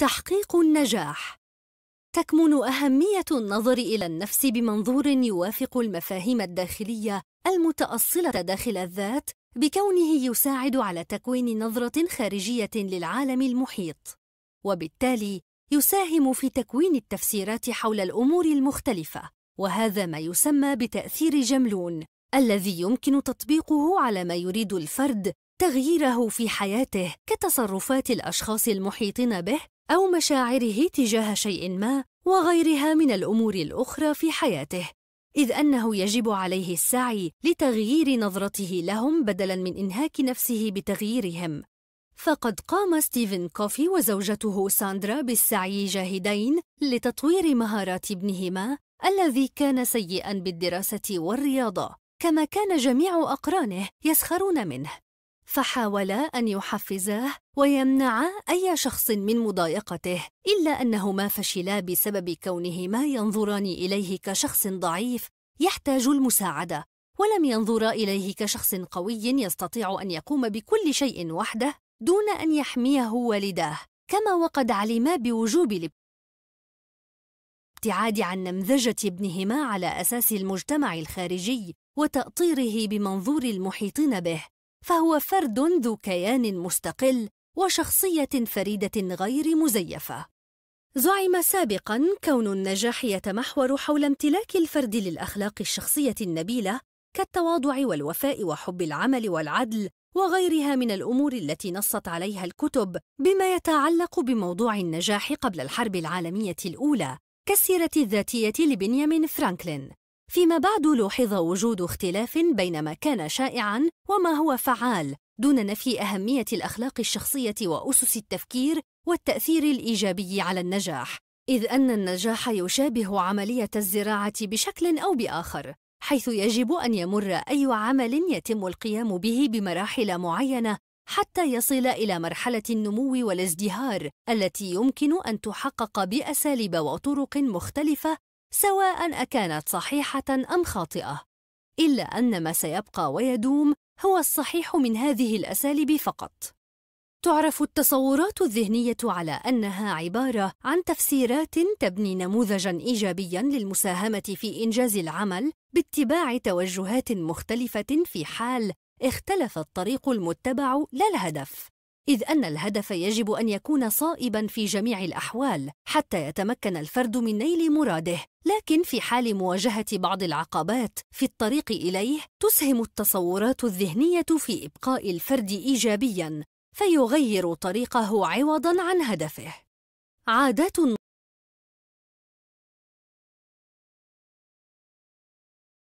تحقيق النجاح تكمن أهمية النظر إلى النفس بمنظور يوافق المفاهيم الداخلية المتأصلة داخل الذات بكونه يساعد على تكوين نظرة خارجية للعالم المحيط، وبالتالي يساهم في تكوين التفسيرات حول الأمور المختلفة، وهذا ما يسمى بتأثير جملون، الذي يمكن تطبيقه على ما يريد الفرد تغييره في حياته كتصرفات الأشخاص المحيطين به أو مشاعره تجاه شيء ما وغيرها من الأمور الأخرى في حياته، إذ أنه يجب عليه السعي لتغيير نظرته لهم بدلاً من إنهاك نفسه بتغييرهم. فقد قام ستيفن كوفي وزوجته ساندرا بالسعي جاهدين لتطوير مهارات ابنهما الذي كان سيئا بالدراسة والرياضة، كما كان جميع أقرانه يسخرون منه. فحاولا أن يحفزاه ويمنعا أي شخص من مضايقته إلا أنهما فشلا بسبب كونهما ينظران إليه كشخص ضعيف يحتاج المساعدة ولم ينظرا إليه كشخص قوي يستطيع أن يقوم بكل شيء وحده دون أن يحميه والداه كما وقد علما بوجوب الابتعاد عن نمذجة ابنهما على أساس المجتمع الخارجي وتأطيره بمنظور المحيطين به فهو فرد ذو كيان مستقل وشخصية فريدة غير مزيفة. زعم سابقًا كون النجاح يتمحور حول امتلاك الفرد للأخلاق الشخصية النبيلة كالتواضع والوفاء وحب العمل والعدل وغيرها من الأمور التي نصت عليها الكتب بما يتعلق بموضوع النجاح قبل الحرب العالمية الأولى كالسيرة الذاتية لبنيامين فرانكلين فيما بعد لوحظ وجود اختلاف بين ما كان شائعاً وما هو فعال دون نفي أهمية الأخلاق الشخصية وأسس التفكير والتأثير الإيجابي على النجاح إذ أن النجاح يشابه عملية الزراعة بشكل أو بآخر حيث يجب أن يمر أي عمل يتم القيام به بمراحل معينة حتى يصل إلى مرحلة النمو والازدهار التي يمكن أن تحقق بأساليب وطرق مختلفة سواء أكانت صحيحة أم خاطئة إلا أن ما سيبقى ويدوم هو الصحيح من هذه الأساليب فقط تعرف التصورات الذهنية على أنها عبارة عن تفسيرات تبني نموذجًا إيجابيًا للمساهمة في إنجاز العمل باتباع توجهات مختلفة في حال اختلف الطريق المتبع لا الهدف إذ أن الهدف يجب أن يكون صائبا في جميع الأحوال حتى يتمكن الفرد من نيل مراده لكن في حال مواجهة بعض العقبات في الطريق إليه تسهم التصورات الذهنية في إبقاء الفرد إيجابيا فيغير طريقه عوضا عن هدفه عادات